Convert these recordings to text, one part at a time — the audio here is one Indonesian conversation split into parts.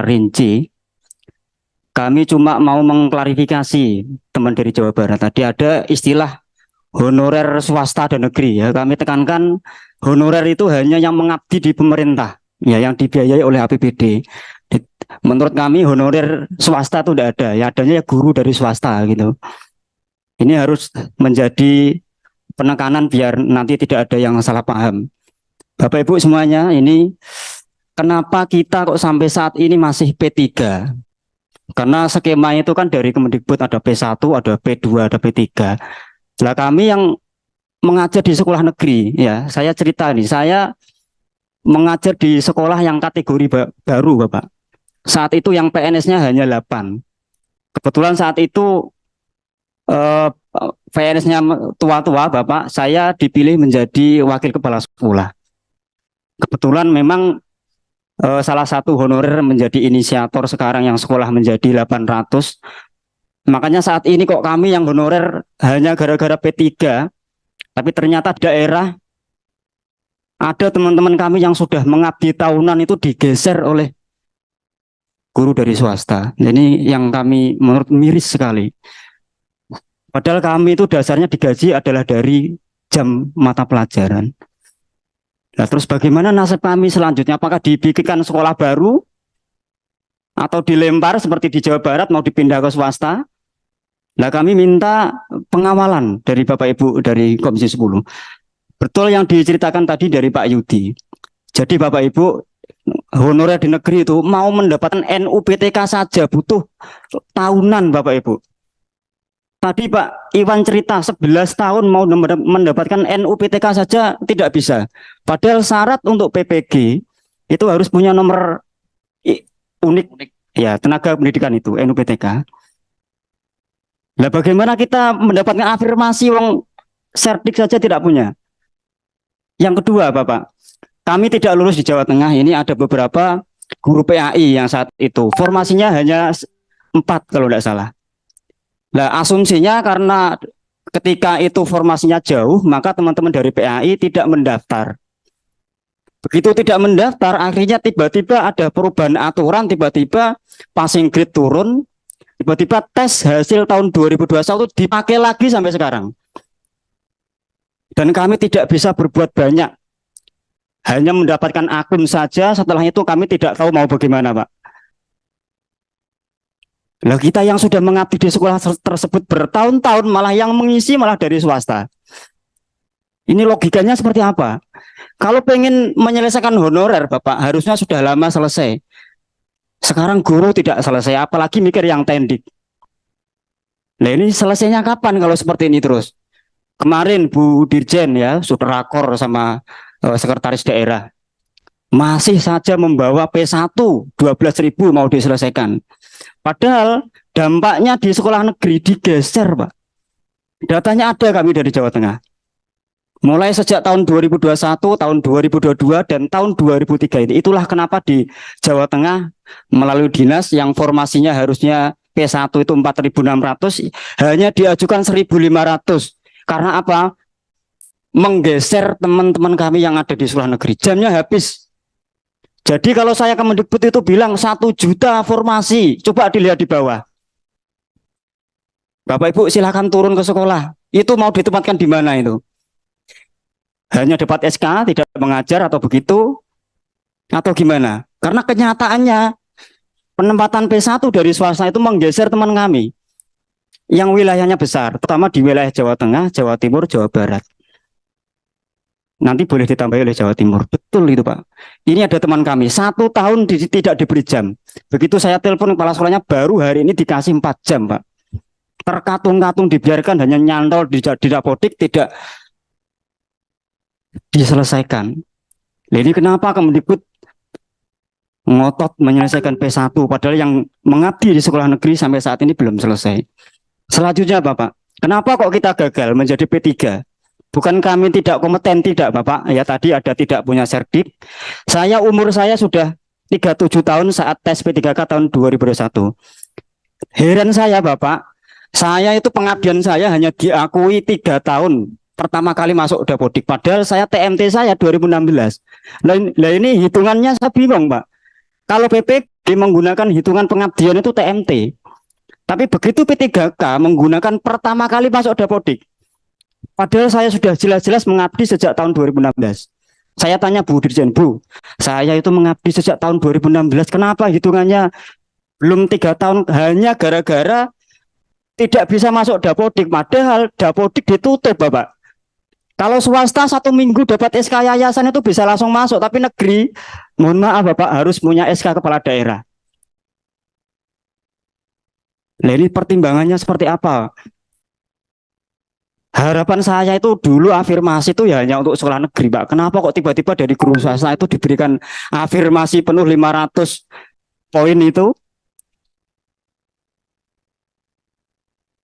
rinci. Kami cuma mau mengklarifikasi teman dari Jawa Barat. Tadi ada istilah honorer swasta dan negeri. Ya, kami tekankan honorer itu hanya yang mengabdi di pemerintah, ya, yang dibiayai oleh APBD. Menurut kami honorer swasta itu tidak ada, ya adanya ya guru dari swasta gitu. Ini harus menjadi penekanan biar nanti tidak ada yang salah paham. Bapak Ibu semuanya, ini kenapa kita kok sampai saat ini masih P3? Karena skema itu kan dari Kemendikbud ada P1, ada P2, ada P3. Nah kami yang mengajar di sekolah negeri, ya saya cerita nih, saya mengajar di sekolah yang kategori ba baru Bapak. Saat itu yang PNS-nya hanya 8. Kebetulan saat itu eh, PNS-nya tua-tua Bapak, saya dipilih menjadi wakil kepala sekolah. Kebetulan memang Eh, salah satu honorer menjadi inisiator sekarang yang sekolah menjadi 800 makanya saat ini kok kami yang honorer hanya gara-gara P3 tapi ternyata daerah ada teman-teman kami yang sudah mengabdi tahunan itu digeser oleh guru dari swasta. Ini yang kami menurut miris sekali. Padahal kami itu dasarnya digaji adalah dari jam mata pelajaran. Nah, terus bagaimana nasib kami selanjutnya? Apakah dibikinkan sekolah baru? Atau dilempar seperti di Jawa Barat mau dipindah ke swasta? Nah, kami minta pengawalan dari Bapak Ibu dari Komisi 10. Betul yang diceritakan tadi dari Pak Yudi. Jadi Bapak Ibu honorer di negeri itu mau mendapatkan NUPTK saja butuh tahunan Bapak Ibu. Tadi Pak Iwan cerita 11 tahun mau mendapatkan NUPTK saja tidak bisa. Padahal syarat untuk PPG itu harus punya nomor unik, unik. ya tenaga pendidikan itu NUPTK. Nah bagaimana kita mendapatkan afirmasi wong sertik saja tidak punya? Yang kedua Bapak, kami tidak lulus di Jawa Tengah ini ada beberapa guru PAI yang saat itu formasinya hanya empat kalau tidak salah Nah, asumsinya karena ketika itu formasinya jauh, maka teman-teman dari PAI tidak mendaftar. Begitu tidak mendaftar, akhirnya tiba-tiba ada perubahan aturan, tiba-tiba passing grade turun, tiba-tiba tes hasil tahun 2021 dipakai lagi sampai sekarang. Dan kami tidak bisa berbuat banyak. Hanya mendapatkan akun saja, setelah itu kami tidak tahu mau bagaimana, Pak. Lalu kita yang sudah mengabdi di sekolah tersebut bertahun-tahun malah yang mengisi malah dari swasta. Ini logikanya seperti apa? Kalau pengen menyelesaikan honorer, Bapak, harusnya sudah lama selesai. Sekarang guru tidak selesai, apalagi mikir yang tendik. Nah ini selesainya kapan kalau seperti ini terus? Kemarin Bu Dirjen ya, sudah rakor sama uh, sekretaris daerah. Masih saja membawa P1 ribu mau diselesaikan. Padahal dampaknya di sekolah negeri digeser, Pak. Datanya ada kami dari Jawa Tengah. Mulai sejak tahun 2021, tahun 2022, dan tahun 2003 ini. Itulah kenapa di Jawa Tengah melalui dinas yang formasinya harusnya P1 itu 4.600, hanya diajukan 1.500. Karena apa? Menggeser teman-teman kami yang ada di sekolah negeri. Jamnya habis. Jadi kalau saya Kemendikbud itu bilang satu juta formasi, coba dilihat di bawah. Bapak Ibu silahkan turun ke sekolah. Itu mau ditempatkan di mana itu? Hanya dapat SK, tidak mengajar atau begitu? Atau gimana? Karena kenyataannya penempatan P1 dari swasta itu menggeser teman kami. Yang wilayahnya besar, terutama di wilayah Jawa Tengah, Jawa Timur, Jawa Barat nanti boleh ditambahi oleh Jawa Timur. Betul itu Pak. Ini ada teman kami, satu tahun di, tidak diberi jam. Begitu saya telepon kepala sekolahnya, baru hari ini dikasih empat jam Pak. Terkatung-katung dibiarkan, hanya nyantol di, di dapodik, tidak diselesaikan. Ini kenapa Kemendikbud ngotot menyelesaikan P1, padahal yang mengabdi di sekolah negeri sampai saat ini belum selesai. Selanjutnya Bapak, kenapa kok kita gagal menjadi P3? Bukan kami tidak kompeten, tidak Bapak. Ya tadi ada tidak punya serdip. Saya umur saya sudah 37 tahun saat tes P3K tahun 2021. Heran saya Bapak, saya itu pengabdian saya hanya diakui tiga tahun pertama kali masuk Dapodik. Padahal saya TMT saya 2016. Nah ini hitungannya saya bingung Pak. Kalau PPG menggunakan hitungan pengabdian itu TMT. Tapi begitu P3K menggunakan pertama kali masuk Dapodik, Padahal saya sudah jelas-jelas mengabdi sejak tahun 2016. Saya tanya Bu Dirjen, Bu, saya itu mengabdi sejak tahun 2016. Kenapa hitungannya belum tiga tahun hanya gara-gara tidak bisa masuk dapodik. Padahal dapodik ditutup, Bapak. Kalau swasta satu minggu dapat SK yayasan itu bisa langsung masuk, tapi negeri, mohon maaf Bapak, harus punya SK kepala daerah. Nah, ini pertimbangannya seperti apa? Harapan saya itu dulu afirmasi itu ya hanya untuk sekolah negeri, Pak. Kenapa kok tiba-tiba dari guru swasta itu diberikan afirmasi penuh 500 poin itu?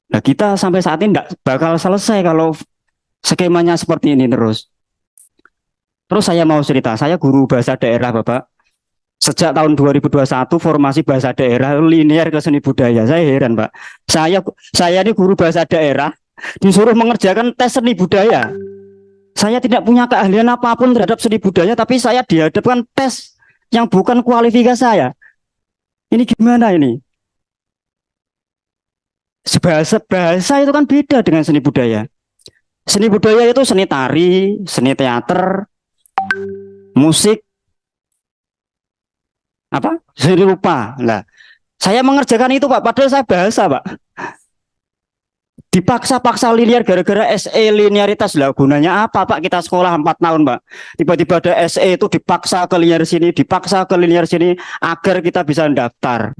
Nah, kita sampai saat ini tidak bakal selesai kalau skemanya seperti ini terus. Terus saya mau cerita, saya guru bahasa daerah, Bapak. Sejak tahun 2021 formasi bahasa daerah linear ke seni budaya. Saya heran, Pak. Saya saya ini guru bahasa daerah disuruh mengerjakan tes seni budaya. Saya tidak punya keahlian apapun terhadap seni budaya, tapi saya dihadapkan tes yang bukan kualifikasi saya. Ini gimana ini? Sebahasa bahasa itu kan beda dengan seni budaya. Seni budaya itu seni tari, seni teater, musik, apa? Seni rupa. Nah, saya mengerjakan itu Pak, padahal saya bahasa Pak dipaksa-paksa linear gara-gara SE linearitas lah gunanya apa Pak kita sekolah 4 tahun Pak tiba-tiba ada SE itu dipaksa ke linear sini dipaksa ke linear sini agar kita bisa daftar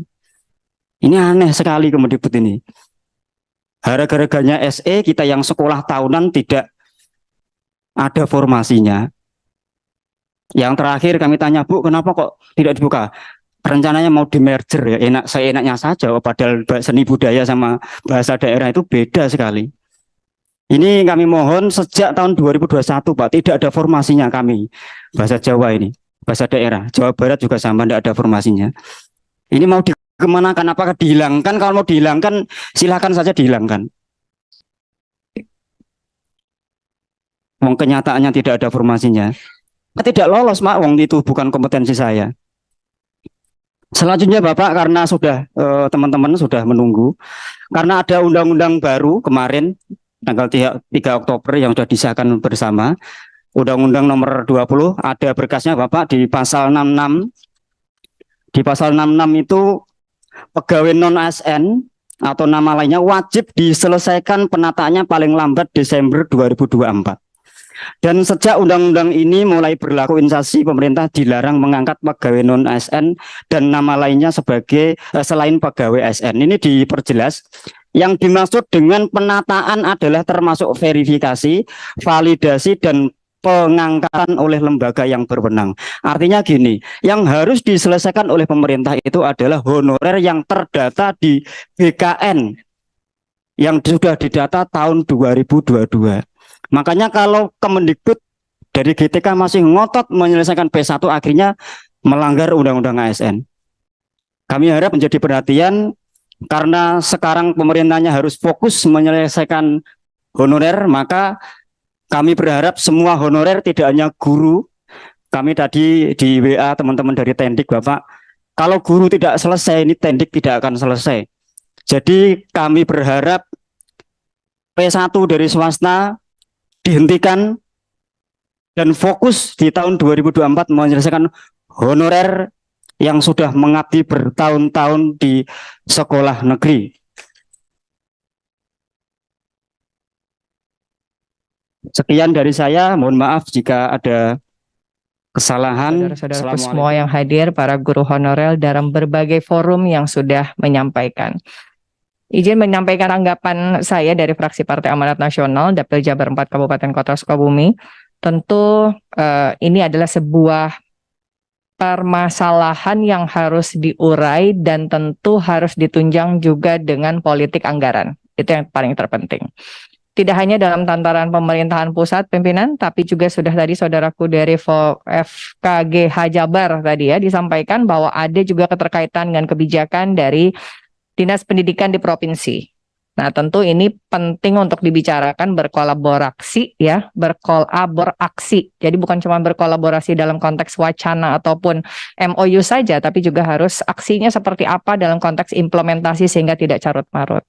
ini aneh sekali kemendikbud ini gara-garanya SE kita yang sekolah tahunan tidak ada formasinya yang terakhir kami tanya Bu kenapa kok tidak dibuka rencananya mau di merger ya enak seenaknya saja oh, padahal seni budaya sama bahasa daerah itu beda sekali ini kami mohon sejak tahun 2021 Pak tidak ada formasinya kami bahasa Jawa ini bahasa daerah Jawa Barat juga sama tidak ada formasinya ini mau dikemanakan apakah dihilangkan kalau mau dihilangkan silahkan saja dihilangkan Wong kenyataannya tidak ada formasinya tidak lolos Pak Wong itu bukan kompetensi saya Selanjutnya Bapak karena sudah eh, teman-teman eh, sudah menunggu karena ada undang-undang baru kemarin tanggal 3, 3 Oktober yang sudah disahkan bersama Undang-Undang nomor 20 ada berkasnya Bapak di pasal 66 di pasal 66 itu pegawai non ASN atau nama lainnya wajib diselesaikan penataannya paling lambat Desember 2024 dan sejak undang-undang ini mulai berlaku instansi pemerintah dilarang mengangkat pegawai non ASN dan nama lainnya sebagai eh, selain pegawai ASN. Ini diperjelas yang dimaksud dengan penataan adalah termasuk verifikasi, validasi dan pengangkatan oleh lembaga yang berwenang. Artinya gini, yang harus diselesaikan oleh pemerintah itu adalah honorer yang terdata di BKN yang sudah didata tahun 2022. Makanya kalau Kemendikbud dari GTK masih ngotot menyelesaikan P1 akhirnya melanggar undang-undang ASN. Kami harap menjadi perhatian karena sekarang pemerintahnya harus fokus menyelesaikan honorer, maka kami berharap semua honorer tidak hanya guru. Kami tadi di WA teman-teman dari Tendik Bapak, kalau guru tidak selesai ini Tendik tidak akan selesai. Jadi kami berharap P1 dari swasta dihentikan dan fokus di tahun 2024 menyelesaikan honorer yang sudah mengabdi bertahun-tahun di sekolah negeri. Sekian dari saya, mohon maaf jika ada kesalahan. saudara saudara semua yang hadir, para guru honorer dalam berbagai forum yang sudah menyampaikan. Izin menyampaikan anggapan saya dari fraksi Partai Amanat Nasional Dapil Jabar 4 Kabupaten Kota Sukabumi. Tentu eh, ini adalah sebuah permasalahan yang harus diurai dan tentu harus ditunjang juga dengan politik anggaran. Itu yang paling terpenting. Tidak hanya dalam tantaran pemerintahan pusat pimpinan, tapi juga sudah tadi saudaraku dari FKGH Jabar tadi ya disampaikan bahwa ada juga keterkaitan dengan kebijakan dari Dinas Pendidikan di provinsi. Nah, tentu ini penting untuk dibicarakan berkolaborasi ya, berkolaborasi. Jadi bukan cuma berkolaborasi dalam konteks wacana ataupun MOU saja, tapi juga harus aksinya seperti apa dalam konteks implementasi sehingga tidak carut-marut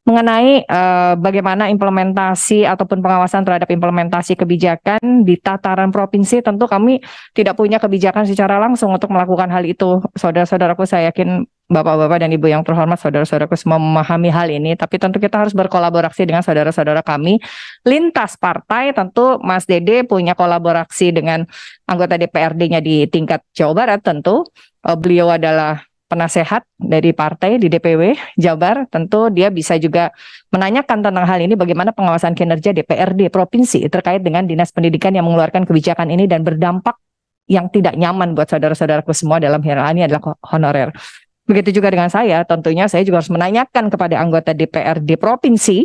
mengenai uh, bagaimana implementasi ataupun pengawasan terhadap implementasi kebijakan di tataran provinsi tentu kami tidak punya kebijakan secara langsung untuk melakukan hal itu. Saudara-saudaraku saya yakin Bapak-bapak dan Ibu yang terhormat, saudara-saudaraku semua memahami hal ini, tapi tentu kita harus berkolaborasi dengan saudara-saudara kami lintas partai. Tentu Mas Dede punya kolaborasi dengan anggota DPRD-nya di tingkat Jawa Barat tentu. Eh, beliau adalah penasehat dari partai di DPW Jabar tentu dia bisa juga menanyakan tentang hal ini bagaimana pengawasan kinerja DPRD provinsi terkait dengan dinas pendidikan yang mengeluarkan kebijakan ini dan berdampak yang tidak nyaman buat saudara-saudaraku semua dalam hal ini adalah honorer. Begitu juga dengan saya, tentunya saya juga harus menanyakan kepada anggota DPR di provinsi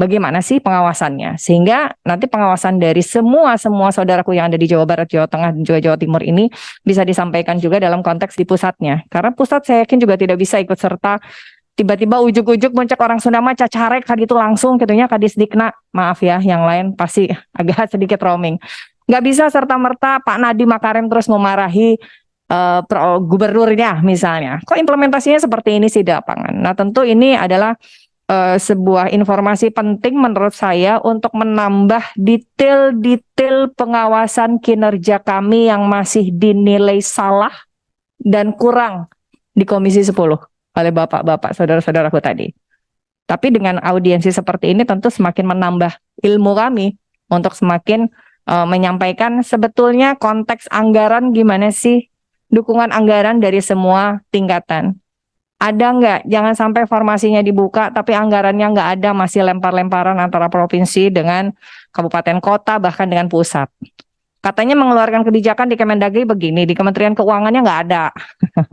bagaimana sih pengawasannya sehingga nanti pengawasan dari semua semua saudaraku yang ada di Jawa Barat, Jawa Tengah dan juga Jawa Timur ini bisa disampaikan juga dalam konteks di pusatnya. Karena pusat saya yakin juga tidak bisa ikut serta tiba-tiba ujuk-ujuk mencek orang Sunda mah cacarek tadi itu langsung katanya gitu kadis dikna maaf ya yang lain pasti agak sedikit roaming nggak bisa serta merta Pak Nadi Makarim terus memarahi uh, pro, gubernurnya misalnya. Kok implementasinya seperti ini sih di lapangan? Nah tentu ini adalah uh, sebuah informasi penting menurut saya untuk menambah detail-detail pengawasan kinerja kami yang masih dinilai salah dan kurang di Komisi 10 oleh bapak-bapak saudara-saudaraku tadi. Tapi dengan audiensi seperti ini tentu semakin menambah ilmu kami untuk semakin uh, menyampaikan sebetulnya konteks anggaran gimana sih dukungan anggaran dari semua tingkatan. Ada nggak? Jangan sampai formasinya dibuka, tapi anggarannya nggak ada, masih lempar-lemparan antara provinsi dengan kabupaten kota, bahkan dengan pusat. Katanya mengeluarkan kebijakan di Kemendagri begini, di Kementerian Keuangannya nggak ada.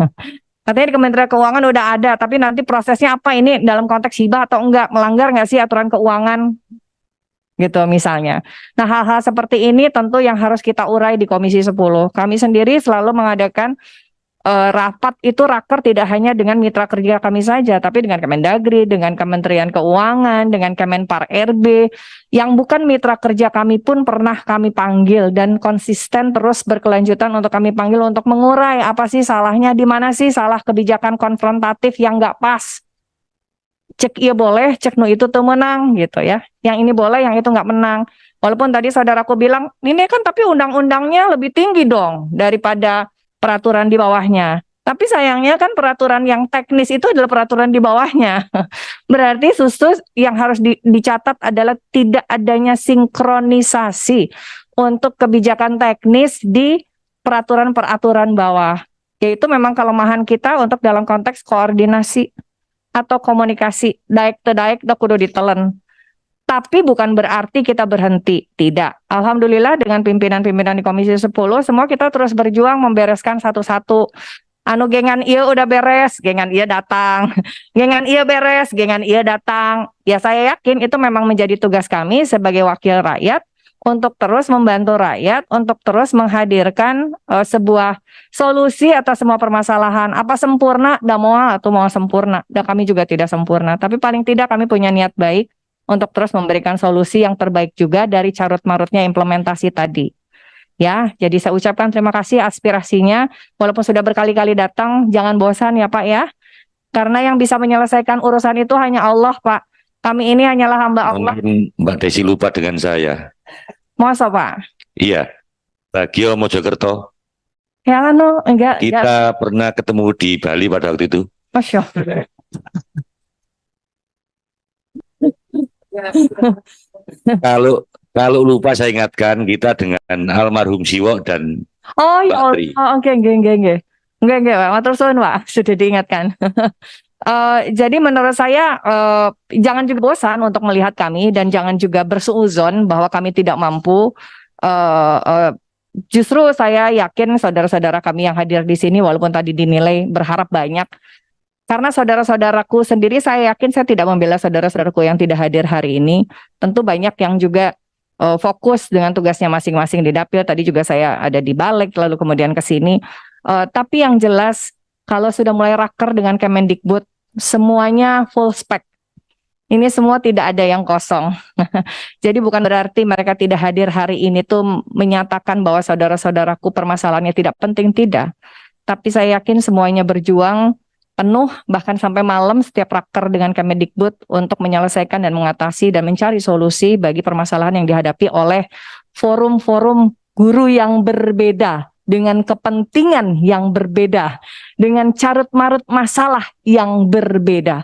Katanya di Kementerian Keuangan udah ada, tapi nanti prosesnya apa ini dalam konteks hibah atau enggak, melanggar nggak sih aturan keuangan gitu misalnya. Nah, hal-hal seperti ini tentu yang harus kita urai di Komisi 10. Kami sendiri selalu mengadakan uh, rapat itu raker tidak hanya dengan mitra kerja kami saja, tapi dengan Kemendagri, dengan Kementerian Keuangan, dengan Kemenpar RB, yang bukan mitra kerja kami pun pernah kami panggil dan konsisten terus berkelanjutan untuk kami panggil untuk mengurai apa sih salahnya, di mana sih salah kebijakan konfrontatif yang nggak pas cek iya boleh, cek no itu tuh menang gitu ya. Yang ini boleh, yang itu nggak menang. Walaupun tadi saudaraku bilang, ini kan tapi undang-undangnya lebih tinggi dong daripada peraturan di bawahnya. Tapi sayangnya kan peraturan yang teknis itu adalah peraturan di bawahnya. Berarti susu yang harus di, dicatat adalah tidak adanya sinkronisasi untuk kebijakan teknis di peraturan-peraturan bawah. Yaitu memang kelemahan kita untuk dalam konteks koordinasi atau komunikasi direct te direct kudu ditelen. Tapi bukan berarti kita berhenti, tidak. Alhamdulillah dengan pimpinan-pimpinan di Komisi 10 semua kita terus berjuang membereskan satu-satu anu gengan iya udah beres, gengan iya datang, gengan iya beres, gengan iya datang. Ya saya yakin itu memang menjadi tugas kami sebagai wakil rakyat untuk terus membantu rakyat, untuk terus menghadirkan uh, sebuah solusi atas semua permasalahan. Apa sempurna? Tidak mau atau ah, mau sempurna. Dan kami juga tidak sempurna. Tapi paling tidak kami punya niat baik untuk terus memberikan solusi yang terbaik juga dari carut marutnya implementasi tadi. Ya, jadi saya ucapkan terima kasih aspirasinya. Walaupun sudah berkali-kali datang, jangan bosan ya Pak ya. Karena yang bisa menyelesaikan urusan itu hanya Allah Pak. Kami ini hanyalah hamba Allah. Mungkin Mbak Desi lupa dengan saya. Masa Pak? Iya. Bagio Mojokerto. Ya kan no, enggak. Kita enggak. pernah ketemu di Bali pada waktu itu. Masya kalau kalau lupa saya ingatkan kita dengan almarhum Siwo dan Oh iya, oh, oh, oke, oke, oke, oke, oke, oke, oke, oke, Pak. oke, oke, Pak. Sudah diingatkan. Eh, jadi menurut saya uh, jangan juga bosan untuk melihat kami dan jangan juga bersuuzon bahwa kami tidak mampu. Uh, uh, justru saya yakin saudara-saudara kami yang hadir di sini walaupun tadi dinilai berharap banyak karena saudara-saudaraku sendiri saya yakin saya tidak membela saudara-saudaraku yang tidak hadir hari ini. Tentu banyak yang juga uh, fokus dengan tugasnya masing-masing di dapil. Tadi juga saya ada di balik lalu kemudian ke sini. Uh, tapi yang jelas kalau sudah mulai raker dengan Kemendikbud semuanya full spec. Ini semua tidak ada yang kosong. Jadi bukan berarti mereka tidak hadir hari ini tuh menyatakan bahwa saudara-saudaraku permasalahannya tidak penting, tidak. Tapi saya yakin semuanya berjuang penuh bahkan sampai malam setiap raker dengan Kemendikbud untuk menyelesaikan dan mengatasi dan mencari solusi bagi permasalahan yang dihadapi oleh forum-forum guru yang berbeda dengan kepentingan yang berbeda, dengan carut-marut masalah yang berbeda.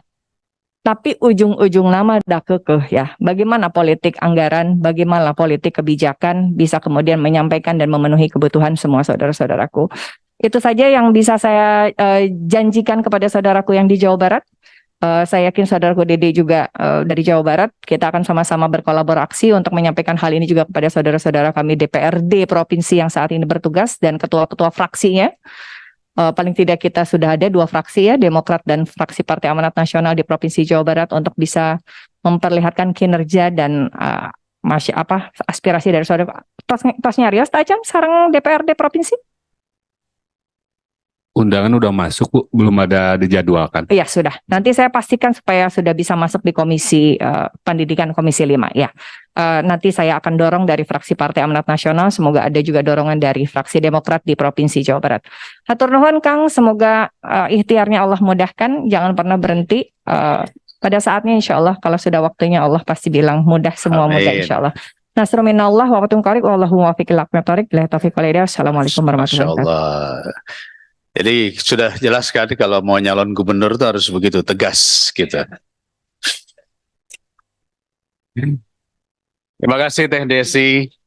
Tapi ujung-ujung nama dah kekeh ya. Bagaimana politik anggaran, bagaimana politik kebijakan bisa kemudian menyampaikan dan memenuhi kebutuhan semua saudara-saudaraku. Itu saja yang bisa saya uh, janjikan kepada saudaraku yang di Jawa Barat. Uh, saya yakin saudaraku Dede juga uh, dari Jawa Barat, kita akan sama-sama berkolaborasi untuk menyampaikan hal ini juga kepada saudara-saudara kami DPRD provinsi yang saat ini bertugas dan ketua-ketua fraksinya. Uh, paling tidak kita sudah ada dua fraksi ya, Demokrat dan fraksi Partai Amanat Nasional di Provinsi Jawa Barat untuk bisa memperlihatkan kinerja dan uh, masih apa aspirasi dari saudara. Tasnya Rias Tajam, sarang DPRD provinsi undangan udah masuk Bu, belum ada dijadwalkan. Iya, sudah. Nanti saya pastikan supaya sudah bisa masuk di Komisi uh, Pendidikan Komisi 5, ya. Uh, nanti saya akan dorong dari fraksi Partai Amanat Nasional, semoga ada juga dorongan dari fraksi Demokrat di Provinsi Jawa Barat. Hatur nuhun Kang, semoga uh, ikhtiarnya Allah mudahkan, jangan pernah berhenti uh, pada saatnya insya Allah kalau sudah waktunya Allah pasti bilang mudah semua Amin. mudah insya Allah. Nasru minallah wa wabarakatuh. Wallahu muwaffiq ila aqwamit thoriq. Assalamualaikum warahmatullahi wabarakatuh. Jadi sudah jelas sekali kalau mau nyalon gubernur itu harus begitu tegas gitu. Iya. Terima kasih Teh Desi.